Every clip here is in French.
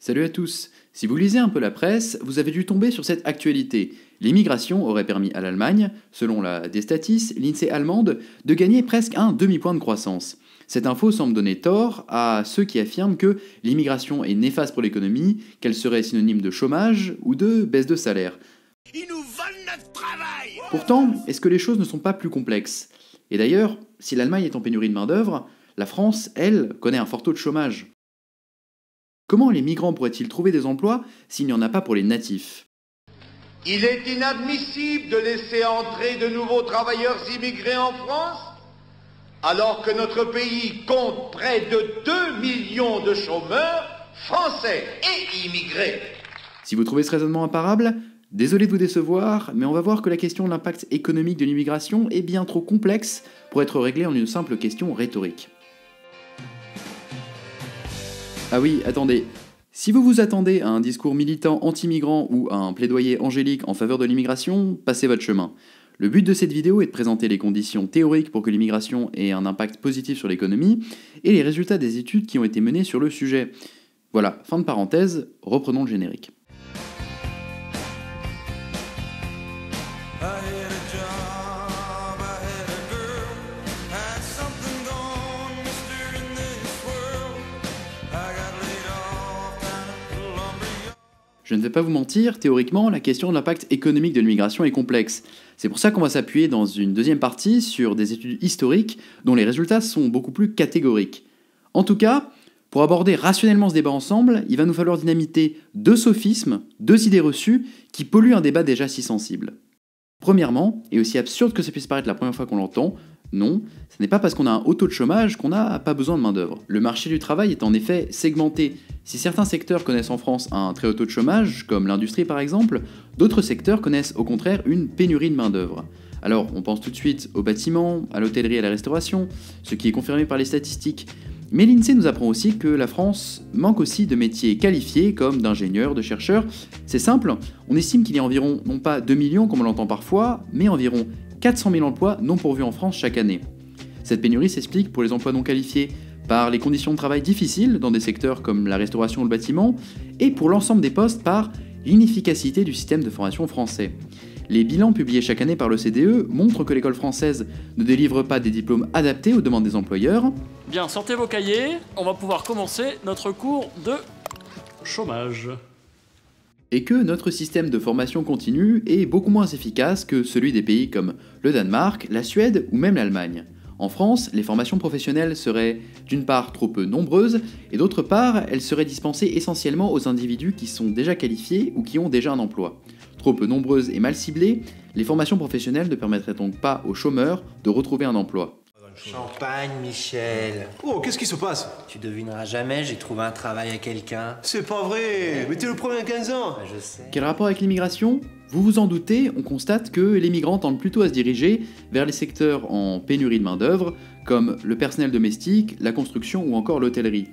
Salut à tous Si vous lisez un peu la presse, vous avez dû tomber sur cette actualité. L'immigration aurait permis à l'Allemagne, selon la Destatis, l'INSEE allemande, de gagner presque un demi-point de croissance. Cette info semble donner tort à ceux qui affirment que l'immigration est néfaste pour l'économie, qu'elle serait synonyme de chômage ou de baisse de salaire. Ils nous volent notre travail Pourtant, est-ce que les choses ne sont pas plus complexes Et d'ailleurs, si l'Allemagne est en pénurie de main-d'œuvre, la France, elle, connaît un fort taux de chômage. Comment les migrants pourraient-ils trouver des emplois s'il n'y en a pas pour les natifs Il est inadmissible de laisser entrer de nouveaux travailleurs immigrés en France alors que notre pays compte près de 2 millions de chômeurs français et immigrés. Si vous trouvez ce raisonnement imparable, désolé de vous décevoir, mais on va voir que la question de l'impact économique de l'immigration est bien trop complexe pour être réglée en une simple question rhétorique. Ah oui, attendez. Si vous vous attendez à un discours militant anti-migrant ou à un plaidoyer angélique en faveur de l'immigration, passez votre chemin. Le but de cette vidéo est de présenter les conditions théoriques pour que l'immigration ait un impact positif sur l'économie et les résultats des études qui ont été menées sur le sujet. Voilà, fin de parenthèse, reprenons le générique. Je ne vais pas vous mentir, théoriquement, la question de l'impact économique de l'immigration est complexe. C'est pour ça qu'on va s'appuyer dans une deuxième partie sur des études historiques dont les résultats sont beaucoup plus catégoriques. En tout cas, pour aborder rationnellement ce débat ensemble, il va nous falloir dynamiter deux sophismes, deux idées reçues qui polluent un débat déjà si sensible. Premièrement, et aussi absurde que ça puisse paraître la première fois qu'on l'entend, non, ce n'est pas parce qu'on a un haut taux de chômage qu'on n'a pas besoin de main-d'œuvre. Le marché du travail est en effet segmenté. Si certains secteurs connaissent en France un très haut taux de chômage, comme l'industrie par exemple, d'autres secteurs connaissent au contraire une pénurie de main-d'œuvre. Alors, on pense tout de suite au bâtiment, à l'hôtellerie et à la restauration, ce qui est confirmé par les statistiques. Mais l'INSEE nous apprend aussi que la France manque aussi de métiers qualifiés comme d'ingénieurs, de chercheurs. C'est simple, on estime qu'il y a environ, non pas 2 millions comme on l'entend parfois, mais environ 400 000 emplois non pourvus en France chaque année. Cette pénurie s'explique pour les emplois non qualifiés par les conditions de travail difficiles dans des secteurs comme la restauration ou le bâtiment, et pour l'ensemble des postes par l'inefficacité du système de formation français. Les bilans publiés chaque année par le CDE montrent que l'école française ne délivre pas des diplômes adaptés aux demandes des employeurs. Bien, sortez vos cahiers, on va pouvoir commencer notre cours de chômage et que notre système de formation continue est beaucoup moins efficace que celui des pays comme le Danemark, la Suède ou même l'Allemagne. En France, les formations professionnelles seraient d'une part trop peu nombreuses et d'autre part, elles seraient dispensées essentiellement aux individus qui sont déjà qualifiés ou qui ont déjà un emploi. Trop peu nombreuses et mal ciblées, les formations professionnelles ne permettraient donc pas aux chômeurs de retrouver un emploi. Champagne, Michel. Oh, qu'est-ce qui se passe Tu devineras jamais, j'ai trouvé un travail à quelqu'un. C'est pas vrai Mais t'es le premier à 15 ans ah, Je sais. Quel rapport avec l'immigration vous vous en doutez, on constate que les migrants tendent plutôt à se diriger vers les secteurs en pénurie de main-d'œuvre, comme le personnel domestique, la construction ou encore l'hôtellerie.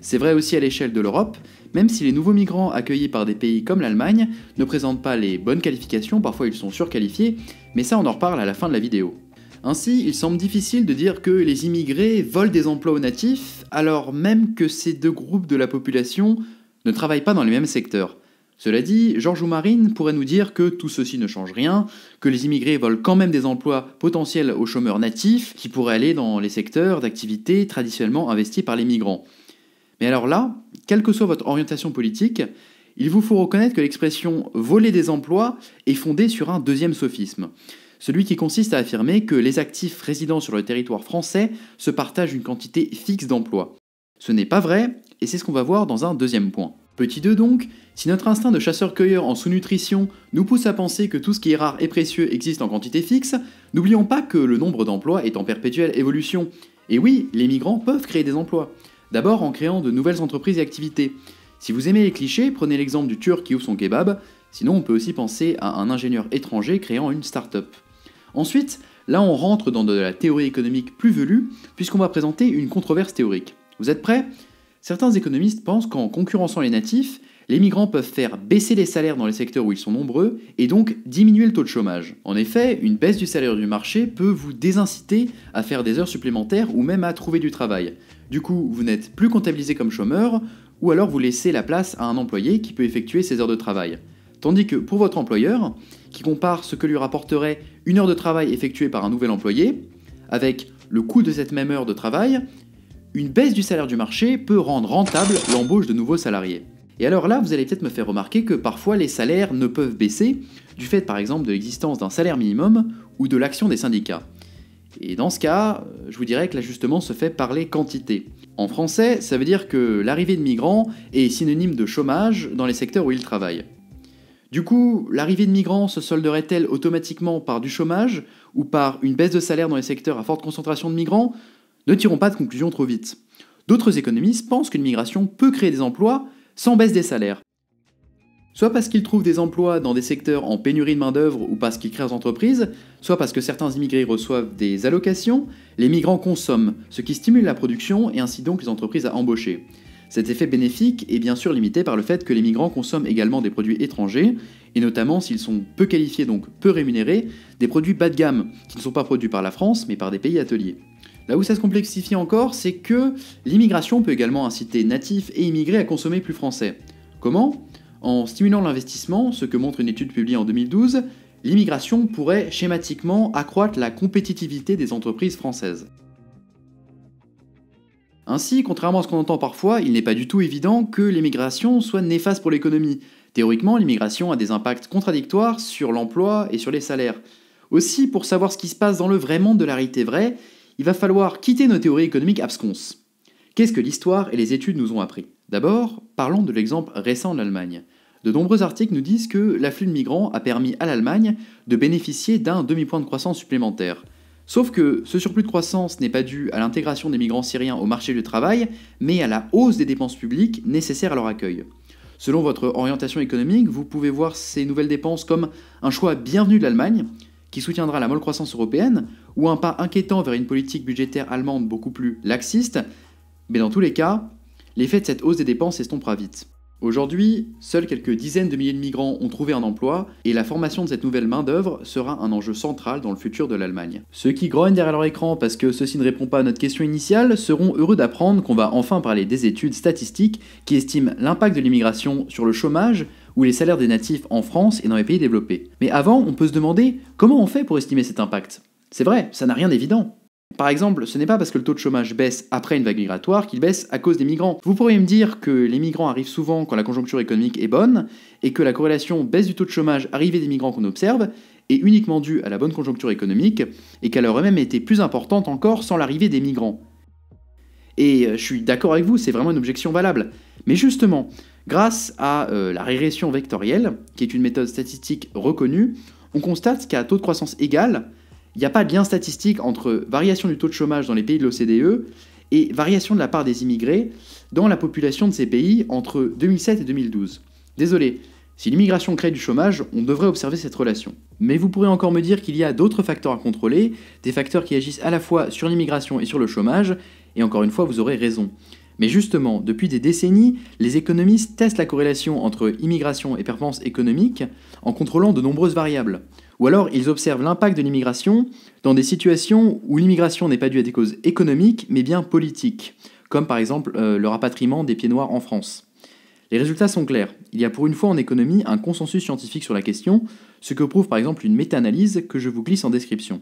C'est vrai aussi à l'échelle de l'Europe, même si les nouveaux migrants accueillis par des pays comme l'Allemagne ne présentent pas les bonnes qualifications, parfois ils sont surqualifiés, mais ça on en reparle à la fin de la vidéo. Ainsi, il semble difficile de dire que les immigrés volent des emplois aux natifs, alors même que ces deux groupes de la population ne travaillent pas dans les mêmes secteurs. Cela dit, Georges Oumarine pourrait nous dire que tout ceci ne change rien, que les immigrés volent quand même des emplois potentiels aux chômeurs natifs qui pourraient aller dans les secteurs d'activité traditionnellement investis par les migrants. Mais alors là, quelle que soit votre orientation politique, il vous faut reconnaître que l'expression voler des emplois est fondée sur un deuxième sophisme celui qui consiste à affirmer que les actifs résidant sur le territoire français se partagent une quantité fixe d'emplois. Ce n'est pas vrai, et c'est ce qu'on va voir dans un deuxième point. Petit 2 donc, si notre instinct de chasseur-cueilleur en sous-nutrition nous pousse à penser que tout ce qui est rare et précieux existe en quantité fixe, n'oublions pas que le nombre d'emplois est en perpétuelle évolution. Et oui, les migrants peuvent créer des emplois. D'abord en créant de nouvelles entreprises et activités. Si vous aimez les clichés, prenez l'exemple du Turc qui ouvre son kebab, sinon on peut aussi penser à un ingénieur étranger créant une start-up. Ensuite, là on rentre dans de la théorie économique plus velue, puisqu'on va présenter une controverse théorique. Vous êtes prêts Certains économistes pensent qu'en concurrençant les natifs, les migrants peuvent faire baisser les salaires dans les secteurs où ils sont nombreux et donc diminuer le taux de chômage. En effet, une baisse du salaire du marché peut vous désinciter à faire des heures supplémentaires ou même à trouver du travail. Du coup, vous n'êtes plus comptabilisé comme chômeur ou alors vous laissez la place à un employé qui peut effectuer ses heures de travail. Tandis que pour votre employeur, qui compare ce que lui rapporterait une heure de travail effectuée par un nouvel employé, avec le coût de cette même heure de travail, une baisse du salaire du marché peut rendre rentable l'embauche de nouveaux salariés. Et alors là, vous allez peut-être me faire remarquer que parfois les salaires ne peuvent baisser, du fait par exemple de l'existence d'un salaire minimum ou de l'action des syndicats. Et dans ce cas, je vous dirais que l'ajustement se fait par les quantités. En français, ça veut dire que l'arrivée de migrants est synonyme de chômage dans les secteurs où ils travaillent. Du coup, l'arrivée de migrants se solderait-elle automatiquement par du chômage ou par une baisse de salaire dans les secteurs à forte concentration de migrants Ne tirons pas de conclusion trop vite. D'autres économistes pensent qu'une migration peut créer des emplois sans baisse des salaires. Soit parce qu'ils trouvent des emplois dans des secteurs en pénurie de main-d'œuvre ou parce qu'ils créent des entreprises, soit parce que certains immigrés reçoivent des allocations, les migrants consomment, ce qui stimule la production et ainsi donc les entreprises à embaucher. Cet effet bénéfique est bien sûr limité par le fait que les migrants consomment également des produits étrangers, et notamment s'ils sont peu qualifiés donc peu rémunérés, des produits bas de gamme, qui ne sont pas produits par la France mais par des pays ateliers. Là où ça se complexifie encore, c'est que l'immigration peut également inciter natifs et immigrés à consommer plus français. Comment En stimulant l'investissement, ce que montre une étude publiée en 2012, l'immigration pourrait schématiquement accroître la compétitivité des entreprises françaises. Ainsi, contrairement à ce qu'on entend parfois, il n'est pas du tout évident que l'immigration soit néfaste pour l'économie. Théoriquement, l'immigration a des impacts contradictoires sur l'emploi et sur les salaires. Aussi, pour savoir ce qui se passe dans le vrai monde de la réalité vraie, il va falloir quitter nos théories économiques absconses. Qu'est-ce que l'histoire et les études nous ont appris D'abord, parlons de l'exemple récent de l'Allemagne. De nombreux articles nous disent que l'afflux de migrants a permis à l'Allemagne de bénéficier d'un demi-point de croissance supplémentaire. Sauf que ce surplus de croissance n'est pas dû à l'intégration des migrants syriens au marché du travail, mais à la hausse des dépenses publiques nécessaires à leur accueil. Selon votre orientation économique, vous pouvez voir ces nouvelles dépenses comme un choix bienvenu de l'Allemagne, qui soutiendra la molle croissance européenne, ou un pas inquiétant vers une politique budgétaire allemande beaucoup plus laxiste, mais dans tous les cas, l'effet de cette hausse des dépenses estompera vite. Aujourd'hui, seuls quelques dizaines de milliers de migrants ont trouvé un emploi et la formation de cette nouvelle main-d'œuvre sera un enjeu central dans le futur de l'Allemagne. Ceux qui grognent derrière leur écran parce que ceci ne répond pas à notre question initiale seront heureux d'apprendre qu'on va enfin parler des études statistiques qui estiment l'impact de l'immigration sur le chômage ou les salaires des natifs en France et dans les pays développés. Mais avant, on peut se demander comment on fait pour estimer cet impact. C'est vrai, ça n'a rien d'évident. Par exemple, ce n'est pas parce que le taux de chômage baisse après une vague migratoire qu'il baisse à cause des migrants. Vous pourriez me dire que les migrants arrivent souvent quand la conjoncture économique est bonne, et que la corrélation baisse du taux de chômage arrivée des migrants qu'on observe est uniquement due à la bonne conjoncture économique, et qu'elle aurait même été plus importante encore sans l'arrivée des migrants. Et euh, je suis d'accord avec vous, c'est vraiment une objection valable. Mais justement, grâce à euh, la régression vectorielle, qui est une méthode statistique reconnue, on constate qu'à taux de croissance égal, il n'y a pas de lien statistique entre variation du taux de chômage dans les pays de l'OCDE et variation de la part des immigrés dans la population de ces pays entre 2007 et 2012. Désolé, si l'immigration crée du chômage, on devrait observer cette relation. Mais vous pourrez encore me dire qu'il y a d'autres facteurs à contrôler, des facteurs qui agissent à la fois sur l'immigration et sur le chômage, et encore une fois, vous aurez raison. Mais justement, depuis des décennies, les économistes testent la corrélation entre immigration et performance économique en contrôlant de nombreuses variables. Ou alors, ils observent l'impact de l'immigration dans des situations où l'immigration n'est pas due à des causes économiques, mais bien politiques, comme par exemple euh, le rapatriement des pieds noirs en France. Les résultats sont clairs. Il y a pour une fois en économie un consensus scientifique sur la question, ce que prouve par exemple une méta-analyse que je vous glisse en description.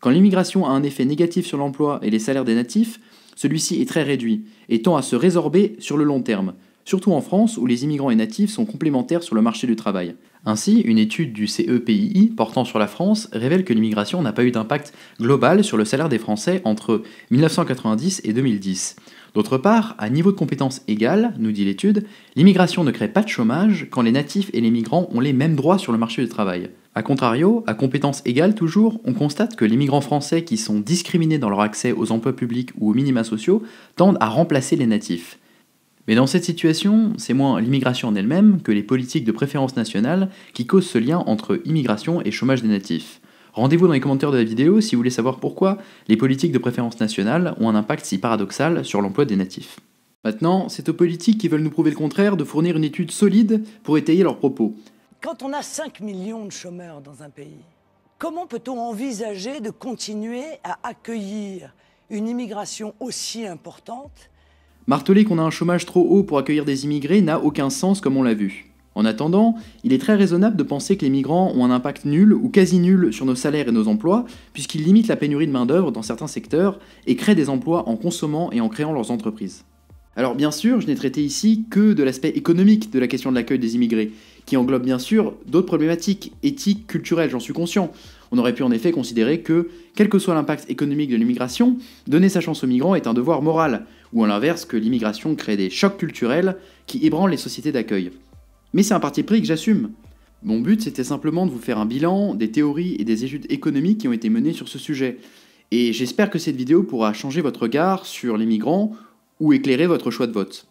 Quand l'immigration a un effet négatif sur l'emploi et les salaires des natifs, celui-ci est très réduit et tend à se résorber sur le long terme, surtout en France où les immigrants et natifs sont complémentaires sur le marché du travail. Ainsi, une étude du CEPII portant sur la France révèle que l'immigration n'a pas eu d'impact global sur le salaire des Français entre 1990 et 2010. D'autre part, à niveau de compétences égales, nous dit l'étude, l'immigration ne crée pas de chômage quand les natifs et les migrants ont les mêmes droits sur le marché du travail. A contrario, à compétences égales toujours, on constate que les migrants français qui sont discriminés dans leur accès aux emplois publics ou aux minima sociaux tendent à remplacer les natifs. Mais dans cette situation, c'est moins l'immigration en elle-même que les politiques de préférence nationale qui causent ce lien entre immigration et chômage des natifs. Rendez-vous dans les commentaires de la vidéo si vous voulez savoir pourquoi les politiques de préférence nationale ont un impact si paradoxal sur l'emploi des natifs. Maintenant, c'est aux politiques qui veulent nous prouver le contraire de fournir une étude solide pour étayer leurs propos. Quand on a 5 millions de chômeurs dans un pays, comment peut-on envisager de continuer à accueillir une immigration aussi importante Marteler qu'on a un chômage trop haut pour accueillir des immigrés n'a aucun sens comme on l'a vu. En attendant, il est très raisonnable de penser que les migrants ont un impact nul ou quasi nul sur nos salaires et nos emplois, puisqu'ils limitent la pénurie de main-d'œuvre dans certains secteurs et créent des emplois en consommant et en créant leurs entreprises. Alors bien sûr, je n'ai traité ici que de l'aspect économique de la question de l'accueil des immigrés, qui englobe bien sûr d'autres problématiques éthiques, culturelles, j'en suis conscient. On aurait pu en effet considérer que, quel que soit l'impact économique de l'immigration, donner sa chance aux migrants est un devoir moral, ou à l'inverse que l'immigration crée des chocs culturels qui ébranlent les sociétés d'accueil. Mais c'est un parti pris que j'assume. Mon but c'était simplement de vous faire un bilan des théories et des études économiques qui ont été menées sur ce sujet. Et j'espère que cette vidéo pourra changer votre regard sur les migrants ou éclairer votre choix de vote.